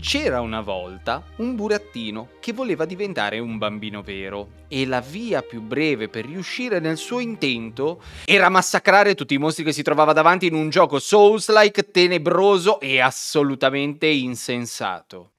C'era una volta un burattino che voleva diventare un bambino vero e la via più breve per riuscire nel suo intento era massacrare tutti i mostri che si trovava davanti in un gioco Souls-like tenebroso e assolutamente insensato.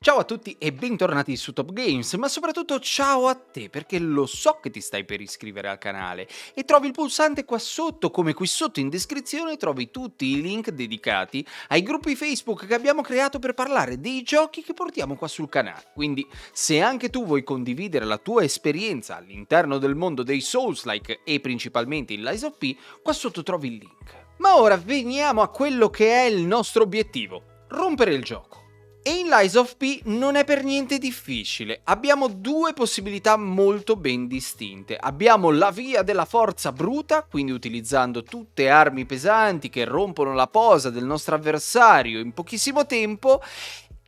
Ciao a tutti e bentornati su Top Games, ma soprattutto ciao a te perché lo so che ti stai per iscrivere al canale e trovi il pulsante qua sotto, come qui sotto in descrizione trovi tutti i link dedicati ai gruppi Facebook che abbiamo creato per parlare dei giochi che portiamo qua sul canale. Quindi se anche tu vuoi condividere la tua esperienza all'interno del mondo dei Souls-like e principalmente in Lies of P, qua sotto trovi il link. Ma ora veniamo a quello che è il nostro obiettivo, rompere il gioco. E in Lies of P non è per niente difficile, abbiamo due possibilità molto ben distinte. Abbiamo la via della forza bruta, quindi utilizzando tutte armi pesanti che rompono la posa del nostro avversario in pochissimo tempo,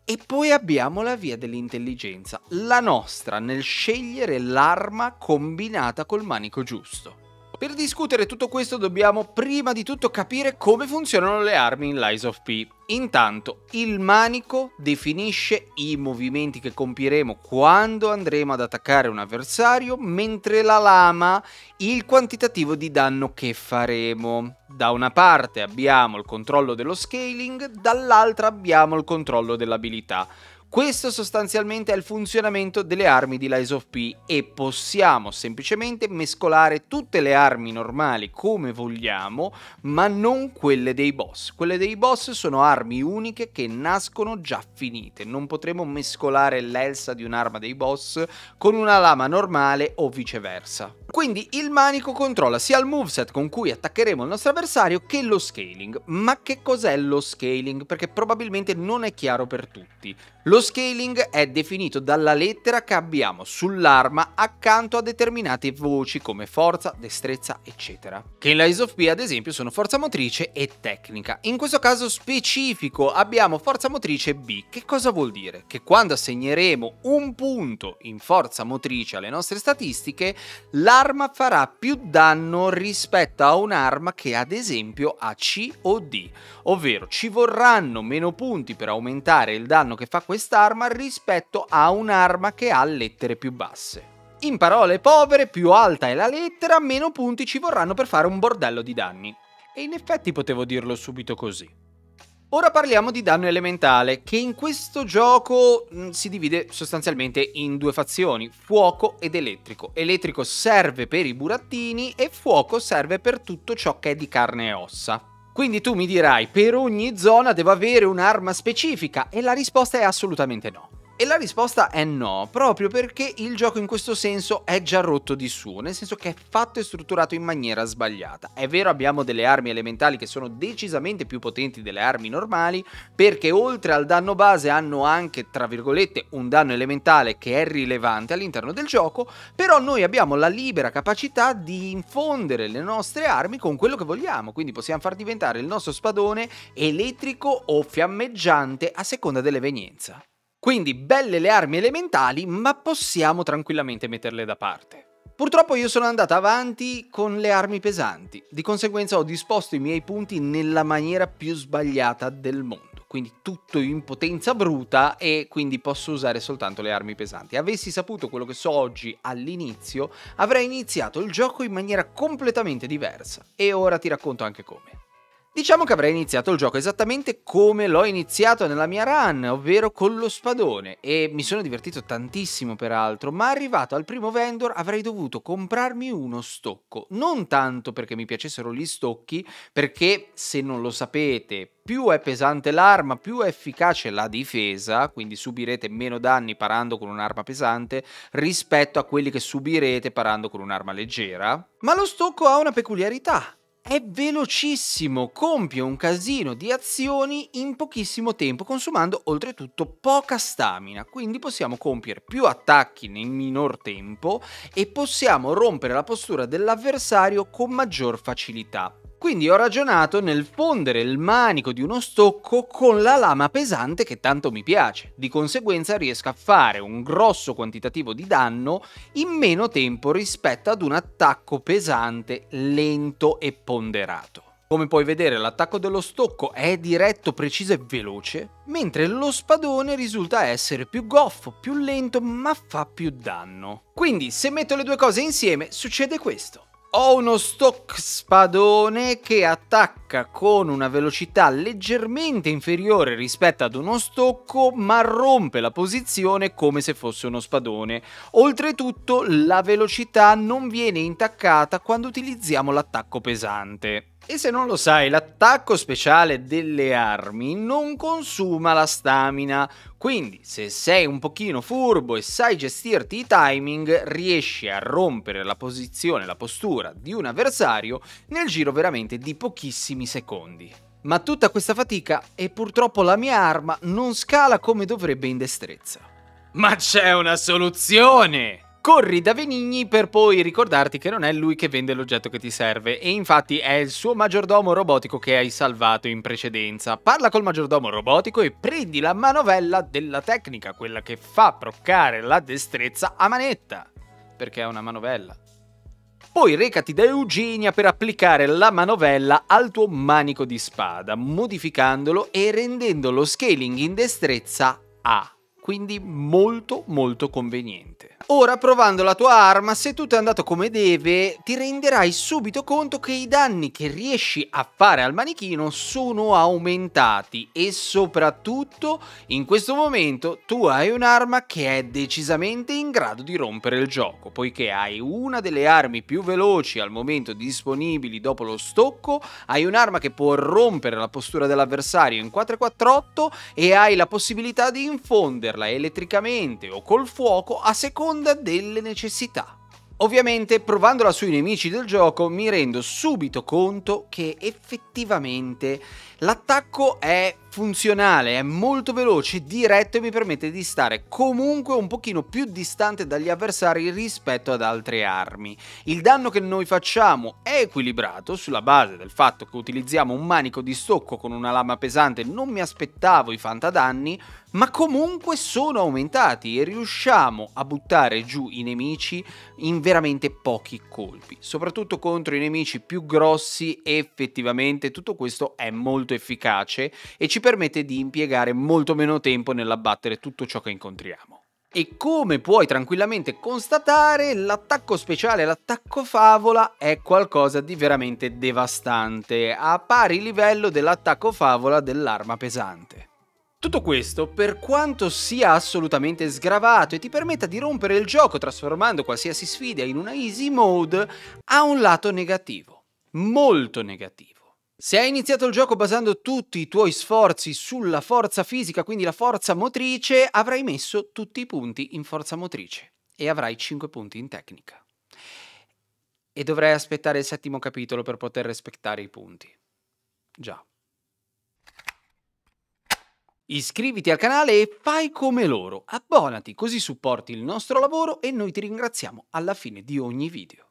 e poi abbiamo la via dell'intelligenza, la nostra nel scegliere l'arma combinata col manico giusto. Per discutere tutto questo dobbiamo prima di tutto capire come funzionano le armi in Lies of P. Intanto il manico definisce i movimenti che compiremo quando andremo ad attaccare un avversario, mentre la lama il quantitativo di danno che faremo. Da una parte abbiamo il controllo dello scaling, dall'altra abbiamo il controllo dell'abilità. Questo sostanzialmente è il funzionamento delle armi di Lies of P e possiamo semplicemente mescolare tutte le armi normali come vogliamo, ma non quelle dei boss. Quelle dei boss sono armi uniche che nascono già finite, non potremo mescolare l'elsa di un'arma dei boss con una lama normale o viceversa. Quindi il manico controlla sia il moveset con cui attaccheremo il nostro avversario che lo scaling. Ma che cos'è lo scaling? Perché probabilmente non è chiaro per tutti. Lo scaling è definito dalla lettera che abbiamo sull'arma accanto a determinate voci come forza, destrezza, eccetera. Che in Lies of P ad esempio sono forza motrice e tecnica. In questo caso specifico abbiamo forza motrice B. Che cosa vuol dire? Che quando assegneremo un punto in forza motrice alle nostre statistiche, l'arma un'arma farà più danno rispetto a un'arma che ad esempio ha C o D, ovvero ci vorranno meno punti per aumentare il danno che fa quest'arma rispetto a un'arma che ha lettere più basse. In parole povere, più alta è la lettera, meno punti ci vorranno per fare un bordello di danni. E in effetti potevo dirlo subito così. Ora parliamo di danno elementale, che in questo gioco mm, si divide sostanzialmente in due fazioni, fuoco ed elettrico. Elettrico serve per i burattini e fuoco serve per tutto ciò che è di carne e ossa. Quindi tu mi dirai, per ogni zona devo avere un'arma specifica? E la risposta è assolutamente no. E la risposta è no, proprio perché il gioco in questo senso è già rotto di suo, nel senso che è fatto e strutturato in maniera sbagliata. È vero abbiamo delle armi elementali che sono decisamente più potenti delle armi normali, perché oltre al danno base hanno anche, tra virgolette, un danno elementale che è rilevante all'interno del gioco, però noi abbiamo la libera capacità di infondere le nostre armi con quello che vogliamo, quindi possiamo far diventare il nostro spadone elettrico o fiammeggiante a seconda dell'evenienza. Quindi belle le armi elementali, ma possiamo tranquillamente metterle da parte. Purtroppo io sono andata avanti con le armi pesanti, di conseguenza ho disposto i miei punti nella maniera più sbagliata del mondo quindi tutto in potenza bruta e quindi posso usare soltanto le armi pesanti. Avessi saputo quello che so oggi all'inizio, avrei iniziato il gioco in maniera completamente diversa e ora ti racconto anche come. Diciamo che avrei iniziato il gioco esattamente come l'ho iniziato nella mia run, ovvero con lo spadone, e mi sono divertito tantissimo peraltro, ma arrivato al primo vendor avrei dovuto comprarmi uno stocco, non tanto perché mi piacessero gli stocchi, perché se non lo sapete, più è pesante l'arma, più è efficace la difesa, quindi subirete meno danni parando con un'arma pesante rispetto a quelli che subirete parando con un'arma leggera. Ma lo stocco ha una peculiarità, è velocissimo, compie un casino di azioni in pochissimo tempo, consumando oltretutto poca stamina, quindi possiamo compiere più attacchi nel minor tempo e possiamo rompere la postura dell'avversario con maggior facilità. Quindi ho ragionato nel fondere il manico di uno stocco con la lama pesante che tanto mi piace. Di conseguenza riesco a fare un grosso quantitativo di danno in meno tempo rispetto ad un attacco pesante, lento e ponderato. Come puoi vedere l'attacco dello stocco è diretto, preciso e veloce, mentre lo spadone risulta essere più goffo, più lento ma fa più danno. Quindi se metto le due cose insieme succede questo. Ho uno stock spadone che attacca con una velocità leggermente inferiore rispetto ad uno stocco ma rompe la posizione come se fosse uno spadone. Oltretutto la velocità non viene intaccata quando utilizziamo l'attacco pesante. E se non lo sai, l'attacco speciale delle armi non consuma la stamina, quindi se sei un pochino furbo e sai gestirti i timing, riesci a rompere la posizione, la postura di un avversario nel giro veramente di pochissimi secondi. Ma tutta questa fatica e purtroppo la mia arma non scala come dovrebbe in destrezza. Ma c'è una soluzione! Corri da Venigni per poi ricordarti che non è lui che vende l'oggetto che ti serve e infatti è il suo maggiordomo robotico che hai salvato in precedenza. Parla col maggiordomo robotico e prendi la manovella della tecnica, quella che fa proccare la destrezza a manetta, perché è una manovella. Poi recati da Eugenia per applicare la manovella al tuo manico di spada, modificandolo e rendendo lo scaling in destrezza A quindi molto molto conveniente. Ora provando la tua arma, se tutto è andato come deve, ti renderai subito conto che i danni che riesci a fare al manichino sono aumentati e soprattutto in questo momento tu hai un'arma che è decisamente in grado di rompere il gioco, poiché hai una delle armi più veloci al momento disponibili dopo lo stocco, hai un'arma che può rompere la postura dell'avversario in 448 e hai la possibilità di infonderla accenderla elettricamente o col fuoco a seconda delle necessità. Ovviamente provandola sui nemici del gioco mi rendo subito conto che effettivamente L'attacco è funzionale, è molto veloce, diretto e mi permette di stare comunque un pochino più distante dagli avversari rispetto ad altre armi. Il danno che noi facciamo è equilibrato sulla base del fatto che utilizziamo un manico di stocco con una lama pesante, non mi aspettavo i fantadanni, ma comunque sono aumentati e riusciamo a buttare giù i nemici in veramente pochi colpi, soprattutto contro i nemici più grossi effettivamente tutto questo è molto molto efficace e ci permette di impiegare molto meno tempo nell'abbattere tutto ciò che incontriamo. E come puoi tranquillamente constatare, l'attacco speciale, l'attacco favola è qualcosa di veramente devastante, a pari livello dell'attacco favola dell'arma pesante. Tutto questo, per quanto sia assolutamente sgravato e ti permetta di rompere il gioco trasformando qualsiasi sfida in una easy mode, ha un lato negativo, molto negativo. Se hai iniziato il gioco basando tutti i tuoi sforzi sulla forza fisica, quindi la forza motrice, avrai messo tutti i punti in forza motrice e avrai 5 punti in tecnica. E dovrai aspettare il settimo capitolo per poter rispettare i punti. Già. Iscriviti al canale e fai come loro, abbonati così supporti il nostro lavoro e noi ti ringraziamo alla fine di ogni video.